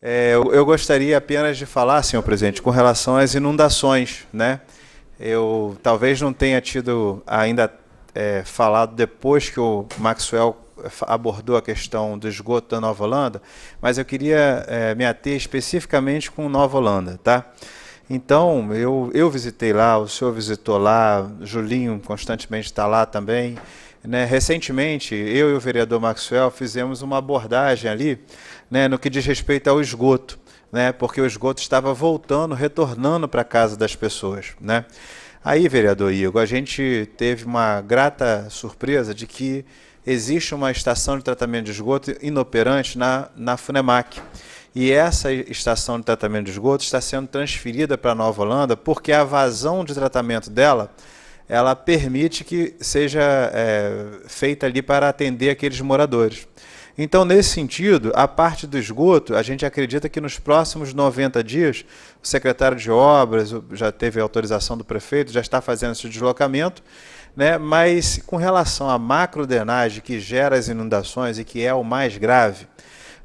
É, eu, eu gostaria apenas de falar, senhor presidente, com relação às inundações. Né? Eu talvez não tenha tido ainda é, falado depois que o Maxwell é, abordou a questão do esgoto da Nova Holanda, mas eu queria é, me ater especificamente com Nova Holanda. Tá? Então, eu, eu visitei lá, o senhor visitou lá, Julinho constantemente está lá também. Né, recentemente, eu e o vereador Maxwell fizemos uma abordagem ali né, no que diz respeito ao esgoto, né, porque o esgoto estava voltando, retornando para a casa das pessoas. Né? Aí, vereador Igor, a gente teve uma grata surpresa de que existe uma estação de tratamento de esgoto inoperante na, na FUNEMAC. E essa estação de tratamento de esgoto está sendo transferida para Nova Holanda porque a vazão de tratamento dela ela permite que seja é, feita ali para atender aqueles moradores. Então, nesse sentido, a parte do esgoto, a gente acredita que nos próximos 90 dias, o secretário de obras já teve autorização do prefeito, já está fazendo esse deslocamento, né? mas com relação à macrodenagem que gera as inundações e que é o mais grave,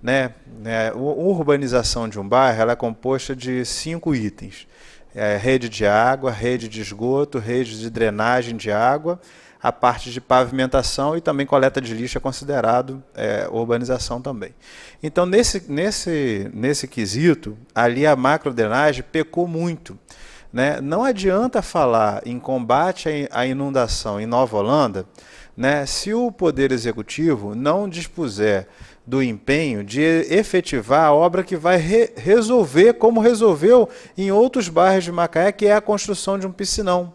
né? É, a urbanização de um bairro é composta de cinco itens é, rede de água, rede de esgoto, rede de drenagem de água, a parte de pavimentação e também coleta de lixo é considerado é, urbanização também. Então, nesse, nesse, nesse quesito, ali a macrodrenagem pecou muito. Né? Não adianta falar em combate à inundação em Nova Holanda né, se o Poder Executivo não dispuser do empenho de efetivar a obra que vai re resolver, como resolveu em outros bairros de Macaé, que é a construção de um piscinão.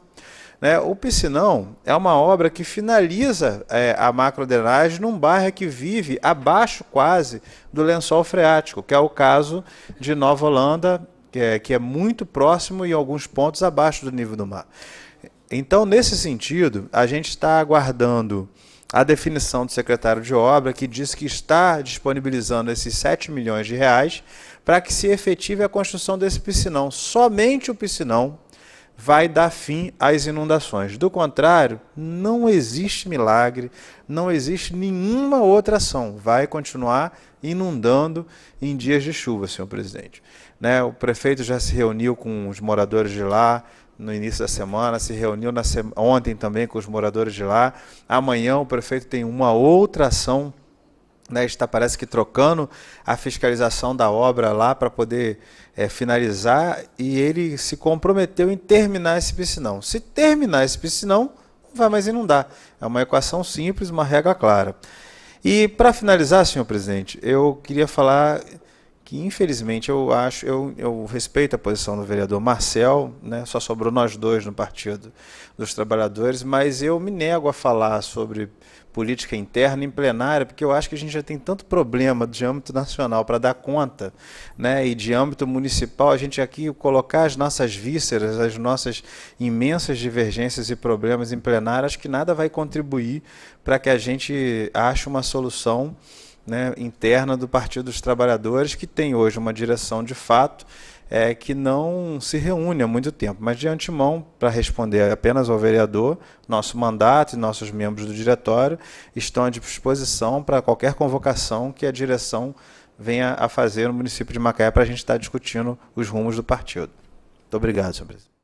Né? O piscinão é uma obra que finaliza é, a macrodenagem num bairro que vive abaixo quase do lençol freático, que é o caso de Nova Holanda, que é, que é muito próximo e em alguns pontos abaixo do nível do mar. Então, nesse sentido, a gente está aguardando a definição do secretário de obra que diz que está disponibilizando esses 7 milhões de reais para que se efetive a construção desse piscinão. Somente o piscinão vai dar fim às inundações. Do contrário, não existe milagre, não existe nenhuma outra ação. Vai continuar inundando em dias de chuva, senhor presidente. Né? o prefeito já se reuniu com os moradores de lá, no início da semana, se reuniu ontem também com os moradores de lá. Amanhã o prefeito tem uma outra ação, né, está parece que trocando a fiscalização da obra lá para poder é, finalizar e ele se comprometeu em terminar esse piscinão. Se terminar esse piscinão, não vai mais inundar. É uma equação simples, uma regra clara. E para finalizar, senhor presidente, eu queria falar que infelizmente eu acho, eu, eu respeito a posição do vereador Marcel, né? só sobrou nós dois no Partido dos Trabalhadores, mas eu me nego a falar sobre política interna em plenária, porque eu acho que a gente já tem tanto problema de âmbito nacional para dar conta, né? E de âmbito municipal, a gente aqui colocar as nossas vísceras, as nossas imensas divergências e problemas em plenária, acho que nada vai contribuir para que a gente ache uma solução né, interna do Partido dos Trabalhadores, que tem hoje uma direção de fato é, que não se reúne há muito tempo. Mas, de antemão, para responder apenas ao vereador, nosso mandato e nossos membros do diretório estão à disposição para qualquer convocação que a direção venha a fazer no município de Macaé para a gente estar discutindo os rumos do partido. Muito obrigado, senhor presidente.